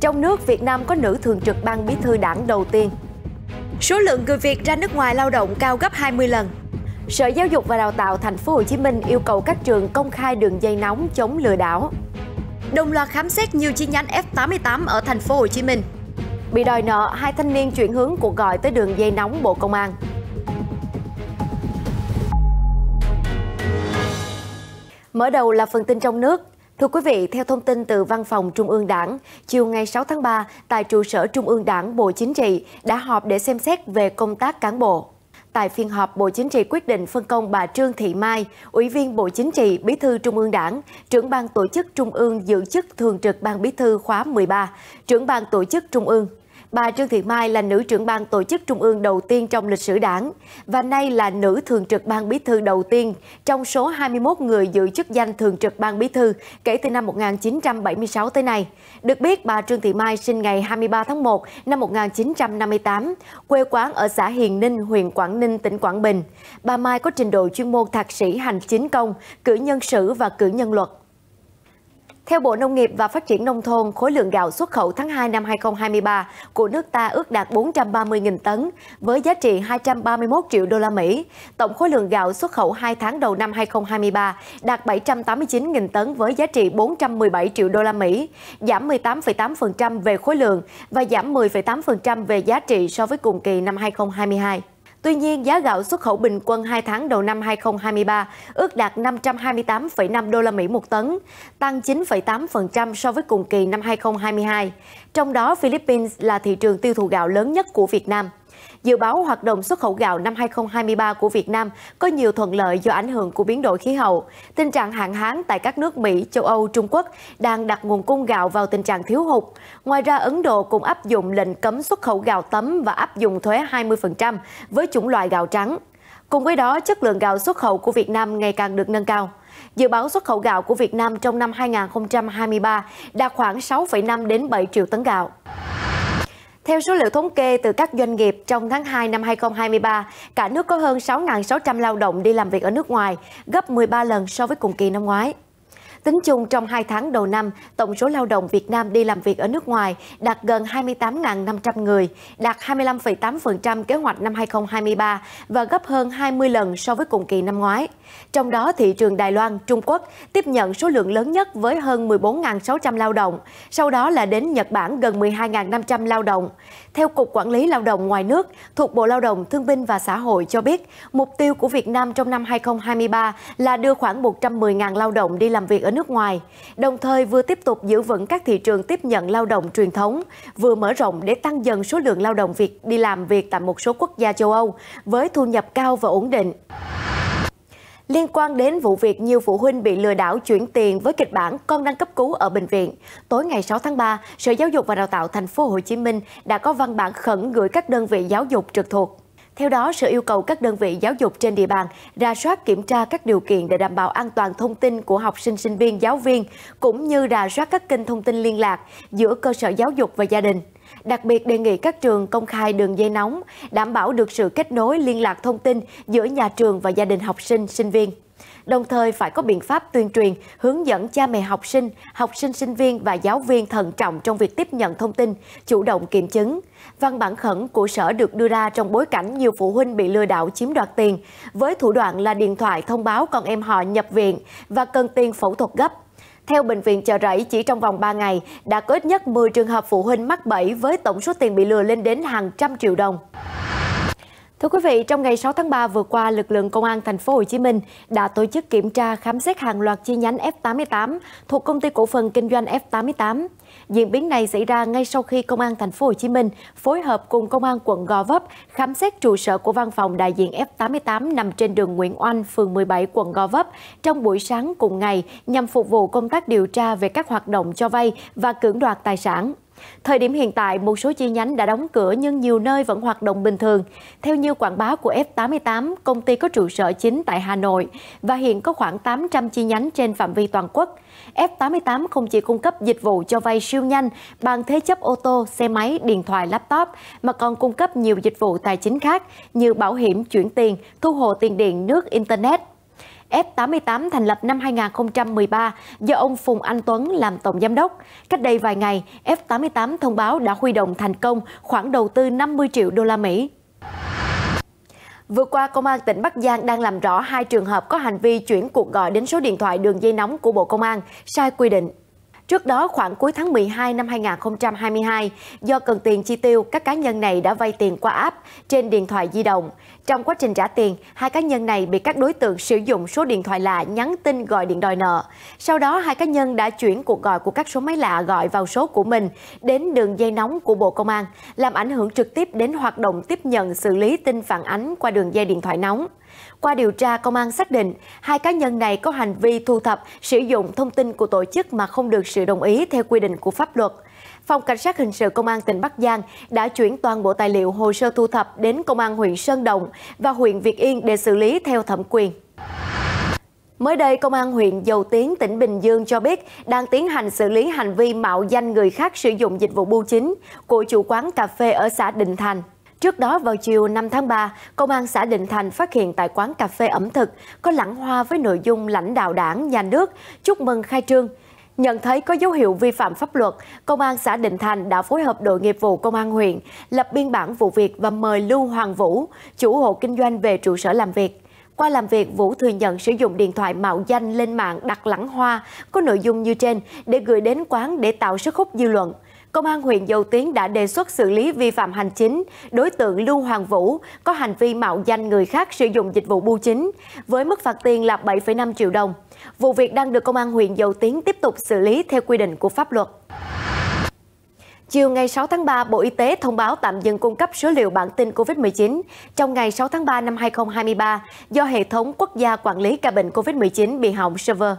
Trong nước, Việt Nam có nữ thường trực ban bí thư đảng đầu tiên. Số lượng người Việt ra nước ngoài lao động cao gấp 20 lần. Sở Giáo dục và Đào tạo Thành phố Hồ Chí Minh yêu cầu các trường công khai đường dây nóng chống lừa đảo. Đồng loạt khám xét nhiều chi nhánh F88 ở Thành phố Hồ Chí Minh. Bị đòi nợ, hai thanh niên chuyển hướng cuộc gọi tới đường dây nóng Bộ Công an. Mở đầu là phần tin trong nước. Thưa quý vị, theo thông tin từ Văn phòng Trung ương Đảng, chiều ngày 6 tháng 3, tại trụ sở Trung ương Đảng Bộ Chính trị đã họp để xem xét về công tác cán bộ. Tại phiên họp, Bộ Chính trị quyết định phân công bà Trương Thị Mai, Ủy viên Bộ Chính trị, Bí thư Trung ương Đảng, trưởng ban tổ chức Trung ương giữ chức Thường trực Ban Bí thư khóa 13, trưởng ban tổ chức Trung ương. Bà Trương Thị Mai là nữ trưởng ban tổ chức trung ương đầu tiên trong lịch sử đảng và nay là nữ thường trực ban bí thư đầu tiên trong số 21 người giữ chức danh thường trực ban bí thư kể từ năm 1976 tới nay. Được biết, bà Trương Thị Mai sinh ngày 23 tháng 1 năm 1958, quê quán ở xã Hiền Ninh, huyện Quảng Ninh, tỉnh Quảng Bình. Bà Mai có trình độ chuyên môn thạc sĩ hành chính công, cử nhân sử và cử nhân luật. Theo Bộ Nông nghiệp và Phát triển Nông thôn, khối lượng gạo xuất khẩu tháng 2 năm 2023 của nước ta ước đạt 430.000 tấn, với giá trị 231 triệu đô la Mỹ. Tổng khối lượng gạo xuất khẩu 2 tháng đầu năm 2023 đạt 789.000 tấn với giá trị 417 triệu đô la Mỹ, giảm 18,8% về khối lượng và giảm 10,8% về giá trị so với cùng kỳ năm 2022. Tuy nhiên, giá gạo xuất khẩu bình quân 2 tháng đầu năm 2023 ước đạt 528,5 đô la Mỹ một tấn, tăng 9,8% so với cùng kỳ năm 2022. Trong đó, Philippines là thị trường tiêu thụ gạo lớn nhất của Việt Nam. Dự báo hoạt động xuất khẩu gạo năm 2023 của Việt Nam có nhiều thuận lợi do ảnh hưởng của biến đổi khí hậu. Tình trạng hạn hán tại các nước Mỹ, châu Âu, Trung Quốc đang đặt nguồn cung gạo vào tình trạng thiếu hụt. Ngoài ra, Ấn Độ cũng áp dụng lệnh cấm xuất khẩu gạo tấm và áp dụng thuế 20% với chủng loại gạo trắng. Cùng với đó, chất lượng gạo xuất khẩu của Việt Nam ngày càng được nâng cao. Dự báo xuất khẩu gạo của Việt Nam trong năm 2023 đạt khoảng 6,5 đến 7 triệu tấn gạo. Theo số liệu thống kê từ các doanh nghiệp trong tháng 2 năm 2023, cả nước có hơn 6.600 lao động đi làm việc ở nước ngoài, gấp 13 lần so với cùng kỳ năm ngoái. Tính chung trong 2 tháng đầu năm, tổng số lao động Việt Nam đi làm việc ở nước ngoài đạt gần 28.500 người, đạt 25,8% kế hoạch năm 2023 và gấp hơn 20 lần so với cùng kỳ năm ngoái. Trong đó, thị trường Đài Loan, Trung Quốc tiếp nhận số lượng lớn nhất với hơn 14.600 lao động, sau đó là đến Nhật Bản gần 12.500 lao động. Theo Cục Quản lý Lao động ngoài nước thuộc Bộ Lao động Thương binh và Xã hội cho biết, mục tiêu của Việt Nam trong năm 2023 là đưa khoảng 110.000 lao động đi làm việc ở nước ngoài, đồng thời vừa tiếp tục giữ vững các thị trường tiếp nhận lao động truyền thống, vừa mở rộng để tăng dần số lượng lao động Việt đi làm việc tại một số quốc gia châu Âu với thu nhập cao và ổn định. Liên quan đến vụ việc nhiều phụ huynh bị lừa đảo chuyển tiền với kịch bản con đang cấp cứu ở bệnh viện, tối ngày 6 tháng 3, Sở Giáo dục và Đào tạo Thành phố Hồ Chí Minh đã có văn bản khẩn gửi các đơn vị giáo dục trực thuộc. Theo đó, Sở yêu cầu các đơn vị giáo dục trên địa bàn ra soát kiểm tra các điều kiện để đảm bảo an toàn thông tin của học sinh, sinh viên, giáo viên, cũng như ra soát các kênh thông tin liên lạc giữa cơ sở giáo dục và gia đình. Đặc biệt đề nghị các trường công khai đường dây nóng, đảm bảo được sự kết nối liên lạc thông tin giữa nhà trường và gia đình học sinh, sinh viên. Đồng thời phải có biện pháp tuyên truyền, hướng dẫn cha mẹ học sinh, học sinh sinh viên và giáo viên thận trọng trong việc tiếp nhận thông tin, chủ động kiểm chứng. Văn bản khẩn của sở được đưa ra trong bối cảnh nhiều phụ huynh bị lừa đảo chiếm đoạt tiền, với thủ đoạn là điện thoại thông báo con em họ nhập viện và cần tiền phẫu thuật gấp. Theo Bệnh viện Chợ Rẫy, chỉ trong vòng 3 ngày đã có ít nhất 10 trường hợp phụ huynh mắc bẫy với tổng số tiền bị lừa lên đến hàng trăm triệu đồng. Thưa quý vị, trong ngày 6 tháng 3 vừa qua, lực lượng công an thành phố Hồ Chí Minh đã tổ chức kiểm tra khám xét hàng loạt chi nhánh F88 thuộc công ty cổ phần kinh doanh F88. Diễn biến này xảy ra ngay sau khi công an thành phố Hồ Chí Minh phối hợp cùng công an quận Gò Vấp khám xét trụ sở của văn phòng đại diện F88 nằm trên đường Nguyễn Oanh, phường 17, quận Gò Vấp trong buổi sáng cùng ngày nhằm phục vụ công tác điều tra về các hoạt động cho vay và cưỡng đoạt tài sản. Thời điểm hiện tại, một số chi nhánh đã đóng cửa nhưng nhiều nơi vẫn hoạt động bình thường. Theo như quảng bá của F88, công ty có trụ sở chính tại Hà Nội và hiện có khoảng 800 chi nhánh trên phạm vi toàn quốc. F88 không chỉ cung cấp dịch vụ cho vay siêu nhanh bằng thế chấp ô tô, xe máy, điện thoại, laptop mà còn cung cấp nhiều dịch vụ tài chính khác như bảo hiểm, chuyển tiền, thu hồ tiền điện, nước, internet, F88 thành lập năm 2013 do ông Phùng Anh Tuấn làm tổng giám đốc. Cách đây vài ngày, F88 thông báo đã huy động thành công khoản đầu tư 50 triệu đô la Mỹ. Vừa qua, Công an tỉnh Bắc Giang đang làm rõ hai trường hợp có hành vi chuyển cuộc gọi đến số điện thoại đường dây nóng của Bộ Công an sai quy định. Trước đó khoảng cuối tháng 12 năm 2022, do cần tiền chi tiêu, các cá nhân này đã vay tiền qua app trên điện thoại di động. Trong quá trình trả tiền, hai cá nhân này bị các đối tượng sử dụng số điện thoại lạ nhắn tin gọi điện đòi nợ. Sau đó, hai cá nhân đã chuyển cuộc gọi của các số máy lạ gọi vào số của mình đến đường dây nóng của Bộ Công an, làm ảnh hưởng trực tiếp đến hoạt động tiếp nhận xử lý tin phản ánh qua đường dây điện thoại nóng. Qua điều tra, công an xác định hai cá nhân này có hành vi thu thập, sử dụng thông tin của tổ chức mà không được sự đồng ý theo quy định của pháp luật. Phòng Cảnh sát Hình sự Công an tỉnh Bắc Giang đã chuyển toàn bộ tài liệu hồ sơ thu thập đến Công an huyện Sơn Động và huyện Việt Yên để xử lý theo thẩm quyền. Mới đây, Công an huyện Dầu Tiến, tỉnh Bình Dương cho biết đang tiến hành xử lý hành vi mạo danh người khác sử dụng dịch vụ bưu chính của chủ quán cà phê ở xã Định Thành. Trước đó vào chiều 5 tháng 3, Công an xã Định Thành phát hiện tại quán cà phê ẩm thực có lãng hoa với nội dung lãnh đạo đảng, nhà nước, chúc mừng khai trương. Nhận thấy có dấu hiệu vi phạm pháp luật, Công an xã Định Thành đã phối hợp đội nghiệp vụ Công an huyện lập biên bản vụ việc và mời Lưu Hoàng Vũ, chủ hộ kinh doanh về trụ sở làm việc. Qua làm việc, Vũ thừa nhận sử dụng điện thoại mạo danh lên mạng đặt lãng hoa có nội dung như trên để gửi đến quán để tạo sức hút dư luận. Công an huyện Dầu Tiến đã đề xuất xử lý vi phạm hành chính đối tượng Lưu Hoàng Vũ có hành vi mạo danh người khác sử dụng dịch vụ bưu chính với mức phạt tiền là 7,5 triệu đồng. Vụ việc đang được Công an huyện Dầu Tiến tiếp tục xử lý theo quy định của pháp luật. Chiều ngày 6 tháng 3, Bộ Y tế thông báo tạm dừng cung cấp số liệu bản tin COVID-19 trong ngày 6 tháng 3 năm 2023 do hệ thống quốc gia quản lý ca bệnh COVID-19 bị hỏng server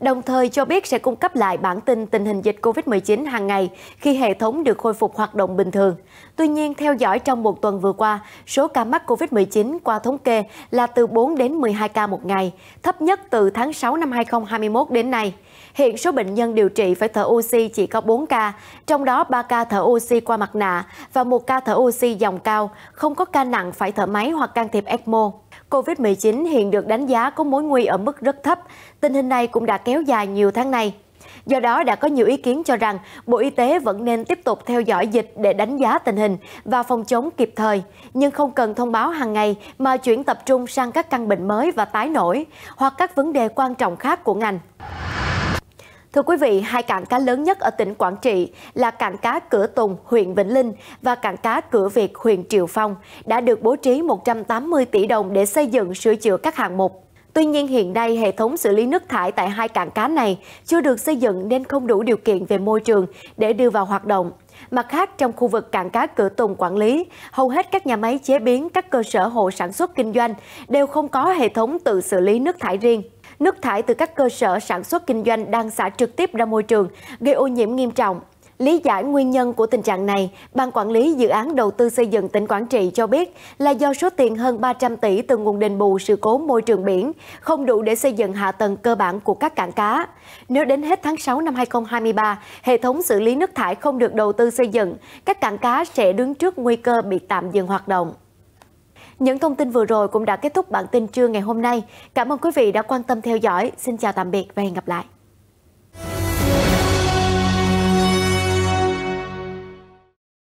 đồng thời cho biết sẽ cung cấp lại bản tin tình hình dịch COVID-19 hàng ngày khi hệ thống được khôi phục hoạt động bình thường. Tuy nhiên, theo dõi trong một tuần vừa qua, số ca mắc COVID-19 qua thống kê là từ 4 đến 12 ca một ngày, thấp nhất từ tháng 6 năm 2021 đến nay. Hiện số bệnh nhân điều trị phải thở oxy chỉ có 4 ca, trong đó 3 ca thở oxy qua mặt nạ và 1 ca thở oxy dòng cao, không có ca nặng phải thở máy hoặc can thiệp ECMO. COVID-19 hiện được đánh giá có mối nguy ở mức rất thấp. Tình hình này cũng đã kéo dài nhiều tháng nay. Do đó đã có nhiều ý kiến cho rằng Bộ Y tế vẫn nên tiếp tục theo dõi dịch để đánh giá tình hình và phòng chống kịp thời, nhưng không cần thông báo hàng ngày mà chuyển tập trung sang các căn bệnh mới và tái nổi hoặc các vấn đề quan trọng khác của ngành. Thưa quý vị, hai cảng cá lớn nhất ở tỉnh Quảng Trị là cảng cá Cửa Tùng, huyện Vĩnh Linh và cảng cá Cửa Việt, huyện Triệu Phong đã được bố trí 180 tỷ đồng để xây dựng sửa chữa các hạng mục. Tuy nhiên hiện nay hệ thống xử lý nước thải tại hai cảng cá này chưa được xây dựng nên không đủ điều kiện về môi trường để đưa vào hoạt động. Mặt khác, trong khu vực cảng cá Cửa Tùng quản lý, hầu hết các nhà máy chế biến, các cơ sở hộ sản xuất kinh doanh đều không có hệ thống tự xử lý nước thải riêng nước thải từ các cơ sở sản xuất kinh doanh đang xả trực tiếp ra môi trường, gây ô nhiễm nghiêm trọng. Lý giải nguyên nhân của tình trạng này, Ban Quản lý Dự án Đầu tư xây dựng tỉnh Quảng Trị cho biết là do số tiền hơn 300 tỷ từ nguồn đền bù sự cố môi trường biển không đủ để xây dựng hạ tầng cơ bản của các cảng cá. Nếu đến hết tháng 6 năm 2023, hệ thống xử lý nước thải không được đầu tư xây dựng, các cảng cá sẽ đứng trước nguy cơ bị tạm dừng hoạt động. Những thông tin vừa rồi cũng đã kết thúc bản tin trưa ngày hôm nay. Cảm ơn quý vị đã quan tâm theo dõi. Xin chào tạm biệt và hẹn gặp lại.